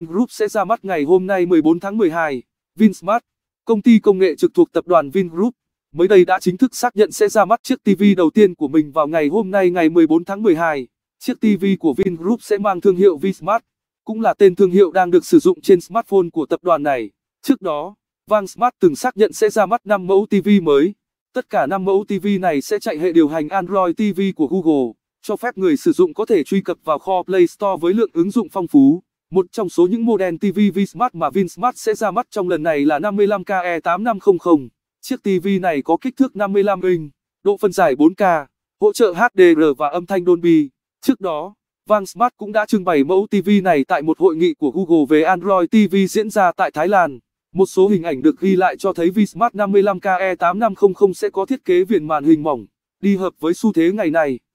VinGroup sẽ ra mắt ngày hôm nay 14 tháng 12. Vinsmart, công ty công nghệ trực thuộc tập đoàn Vingroup, mới đây đã chính thức xác nhận sẽ ra mắt chiếc TV đầu tiên của mình vào ngày hôm nay ngày 14 tháng 12. Chiếc TV của Vingroup sẽ mang thương hiệu Vinsmart, cũng là tên thương hiệu đang được sử dụng trên smartphone của tập đoàn này. Trước đó, VangSmart từng xác nhận sẽ ra mắt 5 mẫu TV mới. Tất cả 5 mẫu TV này sẽ chạy hệ điều hành Android TV của Google, cho phép người sử dụng có thể truy cập vào kho Play Store với lượng ứng dụng phong phú. Một trong số những model TV Vinsmart mà Vinsmart sẽ ra mắt trong lần này là 55KE8500. E Chiếc TV này có kích thước 55 inch, độ phân giải 4K, hỗ trợ HDR và âm thanh Dolby. Trước đó, Vansmart cũng đã trưng bày mẫu TV này tại một hội nghị của Google về Android TV diễn ra tại Thái Lan. Một số hình ảnh được ghi lại cho thấy Vsmart 55KE8500 e sẽ có thiết kế viền màn hình mỏng, đi hợp với xu thế ngày nay.